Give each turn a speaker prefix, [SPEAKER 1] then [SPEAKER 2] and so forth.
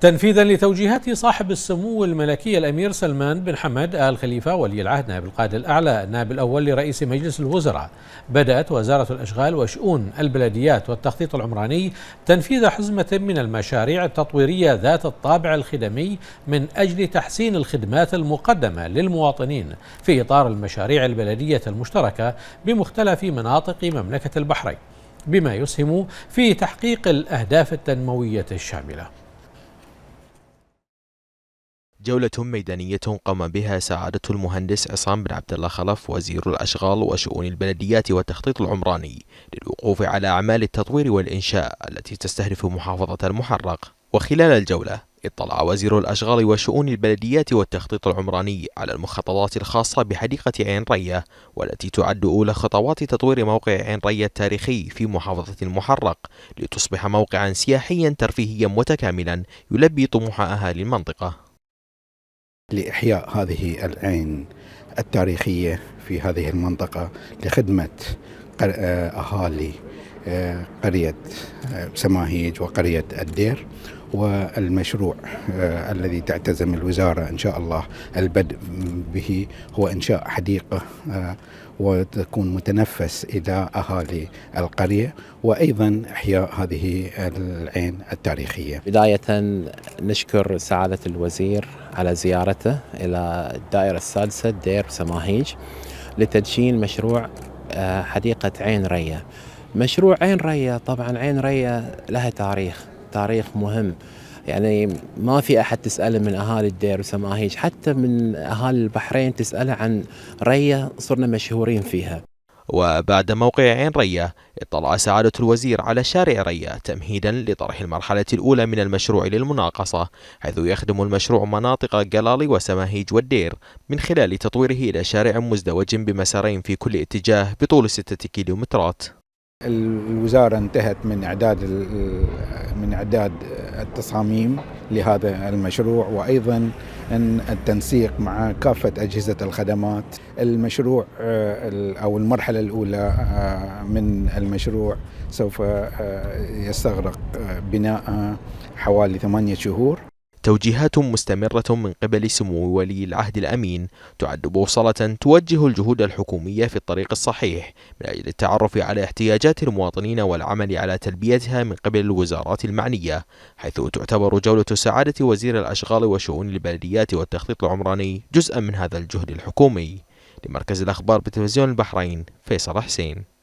[SPEAKER 1] تنفيذا لتوجيهات صاحب السمو الملكي الامير سلمان بن حمد ال خليفه ولي العهد نائب القائد الاعلى النائب الاول لرئيس مجلس الوزراء بدات وزاره الاشغال وشؤون البلديات والتخطيط العمراني تنفيذ حزمه من المشاريع التطويريه ذات الطابع الخدمي من اجل تحسين الخدمات المقدمه للمواطنين في اطار المشاريع البلديه المشتركه بمختلف مناطق مملكه البحرين بما يسهم في تحقيق الاهداف التنمويه الشامله
[SPEAKER 2] جولة ميدانية قام بها سعادة المهندس عصام بن عبد الله خلف وزير الأشغال وشؤون البلديات والتخطيط العمراني للوقوف على أعمال التطوير والإنشاء التي تستهدف محافظة المحرق وخلال الجولة اطلع وزير الأشغال وشؤون البلديات والتخطيط العمراني على المخططات الخاصة بحديقة عين رية والتي تعد أولى خطوات تطوير موقع عين رية التاريخي في محافظة المحرق لتصبح موقعا سياحيا ترفيهيا متكاملا يلبي طموح أهالي المنطقة
[SPEAKER 3] لإحياء هذه العين التاريخية في هذه المنطقة لخدمة آه، أهالي آه، قرية آه، سماهيج وقرية الدير والمشروع آه، الذي تعتزم الوزارة إن شاء الله البدء به هو إنشاء حديقة آه، وتكون متنفس إلى أهالي
[SPEAKER 4] القرية وأيضا إحياء هذه العين التاريخية بداية نشكر سعادة الوزير على زيارته إلى الدائرة السادسة دير سماهيج لتدشين مشروع آه، حديقة عين ريا مشروع عين ريا طبعا عين ريا لها تاريخ تاريخ مهم يعني ما في احد تساله من اهالي الدير وسماهيج حتى من اهالي البحرين تساله عن ريه صرنا مشهورين فيها
[SPEAKER 2] وبعد موقع عين رية اطلع سعادة الوزير على شارع رية تمهيدا لطرح المرحلة الأولى من المشروع للمناقصة حيث يخدم المشروع مناطق جلالي وسماهيج والدير من خلال تطويره إلى شارع مزدوج بمسارين في كل اتجاه بطول ستة كيلومترات
[SPEAKER 3] الوزارة انتهت من إعداد من إعداد التصاميم لهذا المشروع وأيضا التنسيق مع كافة أجهزة الخدمات المشروع آه، أو المرحلة الأولى آه، من المشروع سوف آه، يستغرق بناء حوالي ثمانية
[SPEAKER 2] شهور توجيهات مستمرة من قبل سمو ولي العهد الأمين تعد بوصلة توجه الجهود الحكومية في الطريق الصحيح من أجل التعرف على احتياجات المواطنين والعمل على تلبيتها من قبل الوزارات المعنية حيث تعتبر جولة سعادة وزير الأشغال وشؤون البلديات والتخطيط العمراني جزءا من هذا الجهد الحكومي لمركز الأخبار بتلفزيون البحرين فيصل حسين